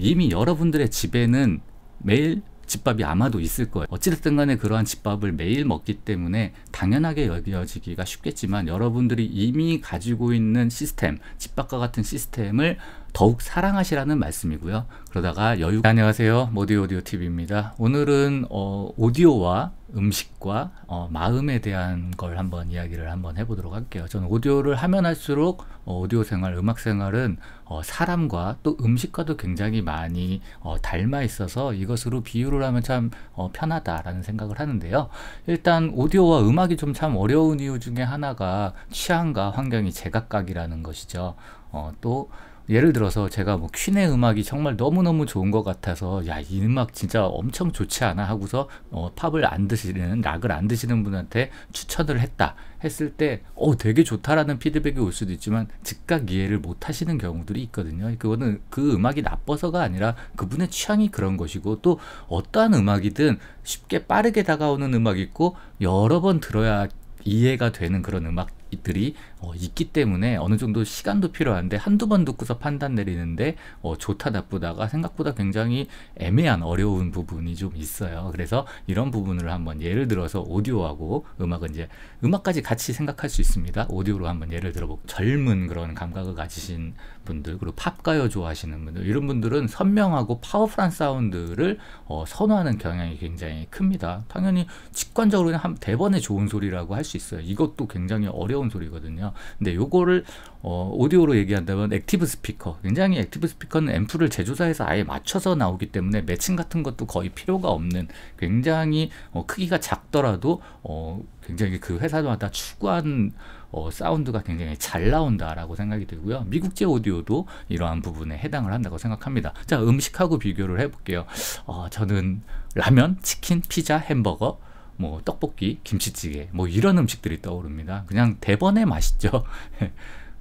이미 여러분들의 집에는 매일 집밥이 아마도 있을 거예요. 어찌됐든 간에 그러한 집밥을 매일 먹기 때문에 당연하게 여겨지기가 쉽겠지만 여러분들이 이미 가지고 있는 시스템, 집밥과 같은 시스템을 더욱 사랑하시라는 말씀이고요. 그러다가 여유 안녕하세요. 모디 오디오 TV입니다. 오늘은 어, 오디오와 음식과 어, 마음에 대한 걸 한번 이야기를 한번 해보도록 할게요. 저는 오디오를 하면 할수록 어, 오디오 생활, 음악 생활은 어, 사람과 또 음식과도 굉장히 많이 어, 닮아 있어서 이것으로 비유를 하면 참 어, 편하다라는 생각을 하는데요. 일단 오디오와 음악이 좀 참 어려운 이유 중에 하나가 취향과 환경이 제각각이라는 것이죠. 어, 또 예를 들어서 제가 뭐 퀸의 음악이 정말 너무너무 좋은 것 같아서 야 이 음악 진짜 엄청 좋지 않아 하고서 어, 팝을 안 드시는 락을 안 드시는 분한테 추천을 했다 했을 때어 되게 좋다라는 피드백이 올 수도 있지만 즉각 이해를 못 하시는 경우들이 있거든요 그거는 그 음악이 나빠서가 아니라 그분의 취향이 그런 것이고 또 어떠한 음악이든 쉽게 빠르게 다가오는 음악 이 있고 여러 번 들어야 이해가 되는 그런 음악들이 어, 있기 때문에 어느 정도 시간도 필요한데 한두 번 듣고서 판단 내리는데 어, 좋다 나쁘다가 생각보다 굉장히 애매한 어려운 부분이 좀 있어요. 그래서 이런 부분을 한번 예를 들어서 오디오하고 음악은 이제 음악까지 같이 생각할 수 있습니다. 오디오로 한번 예를 들어보고 뭐 젊은 그런 감각을 가지신 분들 그리고 팝가요 좋아하시는 분들 이런 분들은 선명하고 파워풀한 사운드를 어, 선호하는 경향이 굉장히 큽니다. 당연히 직관적으로는 한 대번에 좋은 소리라고 할 수 있어요. 이것도 굉장히 어려운 소리거든요. 있 근데 요거를 어, 오디오로 얘기한다면 액티브 스피커 굉장히 액티브 스피커는 앰프를 제조사에서 아예 맞춰서 나오기 때문에 매칭 같은 것도 거의 필요가 없는 굉장히 어, 크기가 작더라도 어, 굉장히 그 회사마다 추구한 어, 사운드가 굉장히 잘 나온다라고 생각이 들고요. 미국제 오디오도 이러한 부분에 해당을 한다고 생각합니다. 자 음식하고 비교를 해볼게요. 어, 저는 라면, 치킨, 피자, 햄버거 뭐 떡볶이, 김치찌개 뭐 이런 음식들이 떠오릅니다. 그냥 대번에 맛있죠.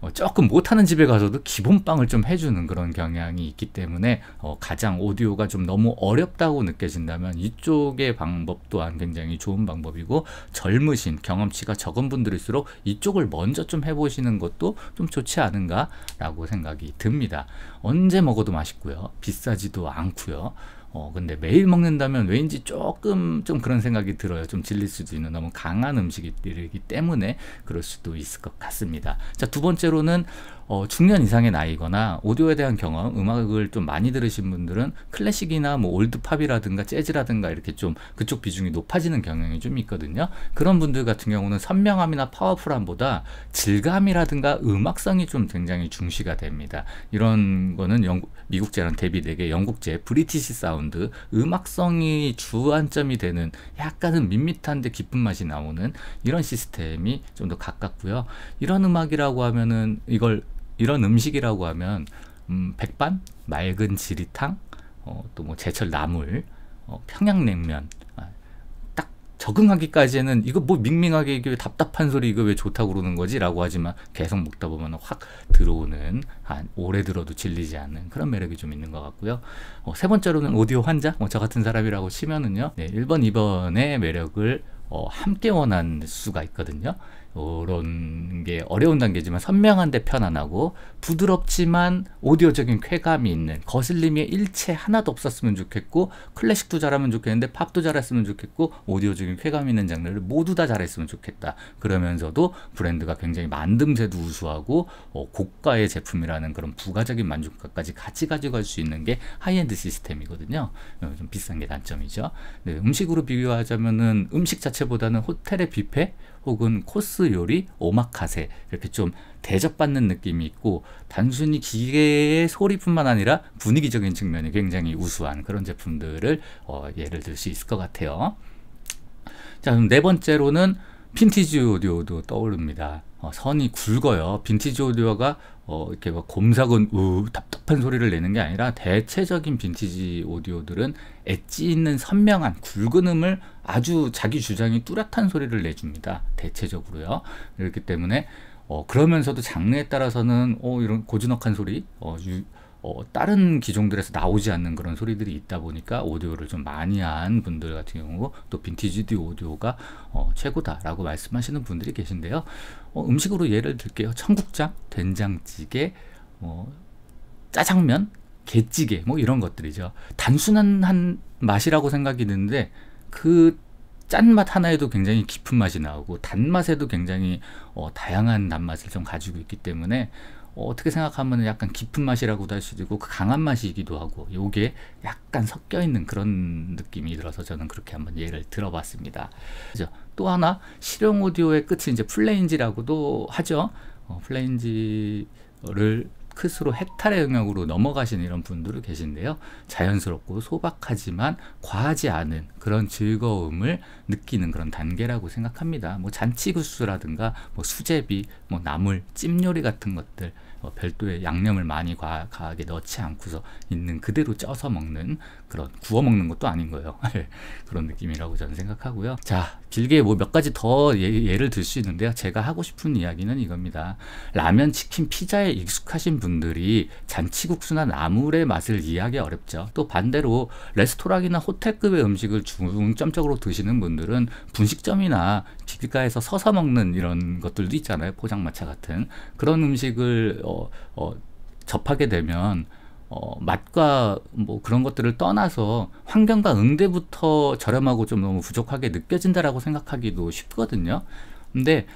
어, 조금 못하는 집에 가서도 기본빵을 좀 해주는 그런 경향이 있기 때문에 어, 가장 오디오가 좀 너무 어렵다고 느껴진다면 이쪽의 방법 또한 굉장히 좋은 방법이고 젊으신 경험치가 적은 분들일수록 이쪽을 먼저 좀 해보시는 것도 좀 좋지 않은가라고 생각이 듭니다. 언제 먹어도 맛있고요. 비싸지도 않고요. 어, 근데 매일 먹는다면 왠지 조금 좀 그런 생각이 들어요. 좀 질릴 수도 있는 너무 강한 음식이기 때문에 그럴 수도 있을 것 같습니다. 자, 두 번째로는 어, 중년 이상의 나이거나 오디오에 대한 경험, 음악을 좀 많이 들으신 분들은 클래식이나 뭐 올드팝이라든가 재즈라든가 이렇게 좀 그쪽 비중이 높아지는 경향이 좀 있거든요. 그런 분들 같은 경우는 선명함이나 파워풀함보다 질감이라든가 음악성이 좀 굉장히 중시가 됩니다. 이런 거는 영국, 미국제랑 대비되게 영국제, 브리티시 사운드, 음악성이 주안점이 되는 약간은 밋밋한데 깊은 맛이 나오는 이런 시스템이 좀 더 가깝고요. 이런 음악이라고 하면은 이걸 이런 음식이라고 하면 음, 백반, 맑은 지리탕, 어, 또 뭐 제철 나물, 어, 평양냉면 아, 딱 적응하기까지는 이거 뭐 밍밍하게 이게 답답한 소리 이거 왜 좋다고 그러는 거지라고 하지만 계속 먹다 보면 확 들어오는 한 오래 들어도 질리지 않는 그런 매력이 좀 있는 것 같고요. 어, 세 번째로는 오디오 환자, 뭐저 같은 사람이라고 치면은요, 네, 1번, 2번의 매력을 어, 함께 원할 수가 있거든요. 이런 게 어려운 단계지만 선명한데 편안하고 부드럽지만 오디오적인 쾌감이 있는 거슬림이 일체 하나도 없었으면 좋겠고 클래식도 잘하면 좋겠는데 팝도 잘했으면 좋겠고 오디오적인 쾌감 이 있는 장르를 모두 다 잘했으면 좋겠다 그러면서도 브랜드가 굉장히 만듦새도 우수하고 어, 고가의 제품이라는 그런 부가적인 만족감까지 같이 가져갈 수 있는 게 하이엔드 시스템이거든요 어, 좀 비싼 게 단점이죠 네, 음식으로 비교하자면 음식 자체보다는 호텔의 뷔페 혹은 코스 요리, 오마카세 이렇게 좀 대접받는 느낌이 있고 단순히 기계의 소리뿐만 아니라 분위기적인 측면이 굉장히 우수한 그런 제품들을 어, 예를 들 수 있을 것 같아요. 자, 그럼 네 번째로는 핀티지 오디오도 떠오릅니다. 어, 선이 굵어요. 빈티지 오디오가 어, 이렇게 막 곰삭은 우 답답한 소리를 내는 게 아니라 대체적인 빈티지 오디오들은 엣지 있는 선명한 굵은 음을 아주 자기 주장이 뚜렷한 소리를 내줍니다. 대체적으로요. 그렇기 때문에 어, 그러면서도 장르에 따라서는 어, 이런 고즈넉한 소리, 어, 유, 어, 다른 기종들에서 나오지 않는 그런 소리들이 있다 보니까 오디오를 좀 많이 한 분들 같은 경우 또 빈티지 오디오가 어, 최고다라고 말씀하시는 분들이 계신데요. 어, 음식으로 예를 들게요. 청국장, 된장찌개, 뭐 짜장면, 개찌개뭐 이런 것들이죠. 단순한 한 맛이라고 생각이 드는데 그 짠맛 하나에도 굉장히 깊은 맛이 나오고 단맛에도 굉장히 어, 다양한 단맛을 좀 가지고 있기 때문에 어, 떻게 생각하면 약간 깊은 맛이라고도 할 수도 있고 그 강한 맛이기도 하고 요게 약간 섞여 있는 그런 느낌이 들어서 저는 그렇게 한번 예를 들어봤습니다. 그죠? 또 하나 실용 오디오의 끝이 이제 플레인지라고도 하죠. 어, 플레인지를 스스로 해탈의 영역으로 넘어가시는 이런 분들도 계신데요. 자연스럽고 소박하지만 과하지 않은 그런 즐거움을 느끼는 그런 단계라고 생각합니다. 뭐 잔치국수라든가 뭐 수제비, 뭐 나물, 찜요리 같은 것들 어, 별도의 양념을 많이 과하게 넣지 않고서 있는 그대로 쪄서 먹는 그런 구워 먹는 것도 아닌 거예요. 예, 그런 느낌이라고 저는 생각하고요. 자, 길게 뭐 몇 가지 더 예, 를들 수 있는데요. 제가 하고 싶은 이야기는 이겁니다. 라면, 치킨, 피자에 익숙하신 분들이 잔치국수나 나물의 맛을 이해하기 어렵죠. 또 반대로 레스토랑이나 호텔급의 음식을 중점적으로 드시는 분들은 분식점이나 길가에서 서서 먹는 이런 것들도 있잖아요. 포장마차 같은 그런 음식을 어, 어, 접하게 되면 어, 맛과 뭐 그런 것들을 떠나서 환경과 응대부터 저렴하고 좀 너무 부족하게 느껴진다라고 생각하기도 쉽거든요. 근데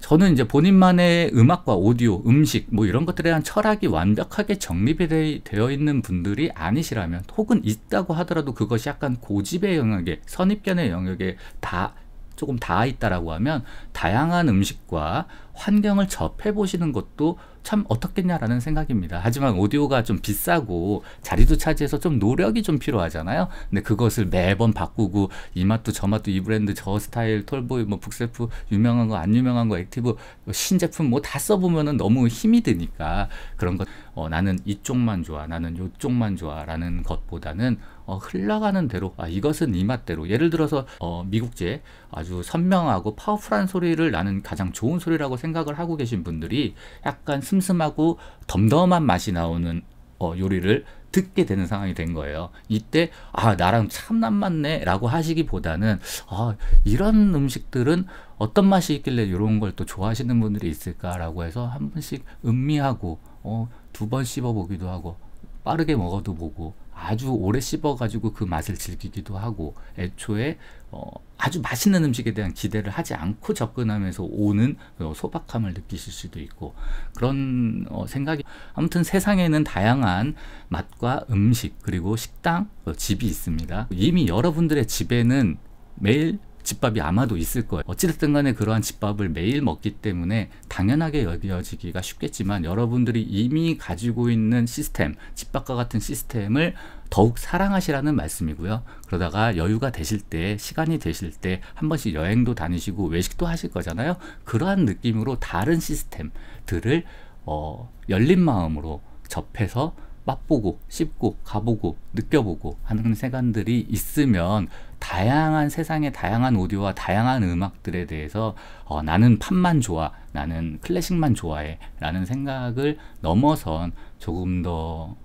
저는 이제 본인만의 음악과 오디오, 음식 뭐 이런 것들에 대한 철학이 완벽하게 정립 되어 있는 분들이 아니시라면 혹은 있다고 하더라도 그것이 약간 고집의 영역에 선입견의 영역에 다 조금 닿 있다라고 하면 다양한 음식과 환경을 접해 보시는 것도 참 어떻겠냐라는 생각입니다. 하지만 오디오가 좀 비싸고 자리도 차지해서 좀 노력이 좀 필요하잖아요. 근데 그것을 매번 바꾸고 이 맛도 저 맛도 이 브랜드 저 스타일 톨보이 뭐 북세프 유명한 거 안 유명한 거 액티브 뭐 신제품 뭐 다 써보면은 너무 힘이 드니까 그런 것 어, 나는 이쪽만 좋아 나는 이쪽만 좋아라는 것보다는 어, 흘러가는 대로 아 이것은 이 맛대로 예를 들어서 어, 미국제 아주 선명하고 파워풀한 소리를 나는 가장 좋은 소리라고 생각을 하고 계신 분들이 약간 슴슴하고 덤덤한 맛이 나오는 어, 요리를 듣게 되는 상황이 된 거예요. 이때 아 나랑 참난 맞네 라고 하시기보다는 아 이런 음식들은 어떤 맛이 있길래 이런 걸 또 좋아하시는 분들이 있을까라고 해서 한 번씩 음미하고 어, 두번 씹어보기도 하고 빠르게 먹어도 보고 아주 오래 씹어가지고 그 맛을 즐기기도 하고 애초에 어, 아주 맛있는 음식에 대한 기대를 하지 않고 접근하면서 오는 어, 소박함을 느끼실 수도 있고 그런 어, 생각이 아무튼 세상에는 다양한 맛과 음식 그리고 식당 어, 집이 있습니다 이미 여러분들의 집에는 매일 집밥이 아마도 있을 거예요. 어찌됐든 간에 그러한 집밥을 매일 먹기 때문에 당연하게 여겨지기가 쉽겠지만 여러분들이 이미 가지고 있는 시스템, 집밥과 같은 시스템을 더욱 사랑하시라는 말씀이고요. 그러다가 여유가 되실 때, 시간이 되실 때 한 번씩 여행도 다니시고 외식도 하실 거잖아요. 그러한 느낌으로 다른 시스템들을 어, 열린 마음으로 접해서 맛보고 씹고 가보고 느껴보고 하는 세간들이 있으면 다양한 세상의 다양한 오디오와 다양한 음악들에 대해서 어, 나는 팝만 좋아 나는 클래식만 좋아해 라는 생각을 넘어선 조금 더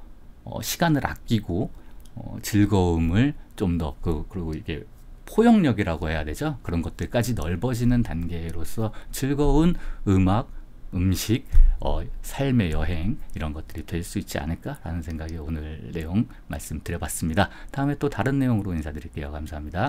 어, 시간을 아끼고 어, 즐거움을 좀 더 그, 그리고 이게 포용력이라고 해야 되죠 그런 것들까지 넓어지는 단계로서 즐거운 음악 음식, 어, 삶의 여행 이런 것들이 될 수 있지 않을까라는 생각에 오늘 내용 말씀드려봤습니다. 다음에 또 다른 내용으로 인사드릴게요. 감사합니다.